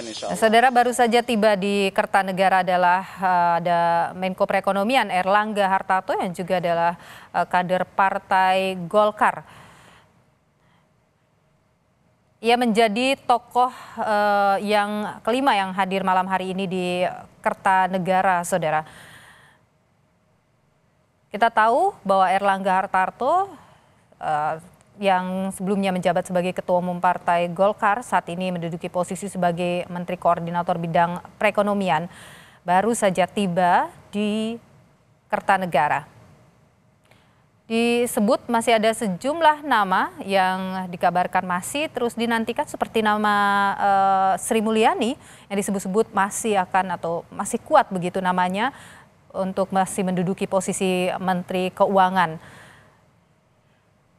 insya Allah. Saudara baru saja tiba di Kertanegara adalah eh, ada Menko Perekonomian Erlangga Hartarto yang juga adalah eh, kader Partai Golkar. Ia menjadi tokoh eh, yang kelima yang hadir malam hari ini di Kertanegara, saudara. Kita tahu bahwa Erlangga Hartarto yang sebelumnya menjabat sebagai Ketua Umum Partai Golkar saat ini menduduki posisi sebagai Menteri Koordinator Bidang Perekonomian baru saja tiba di Kertanegara. Disebut masih ada sejumlah nama yang dikabarkan masih terus dinantikan seperti nama e, Sri Mulyani yang disebut-sebut masih akan atau masih kuat begitu namanya untuk masih menduduki posisi Menteri Keuangan.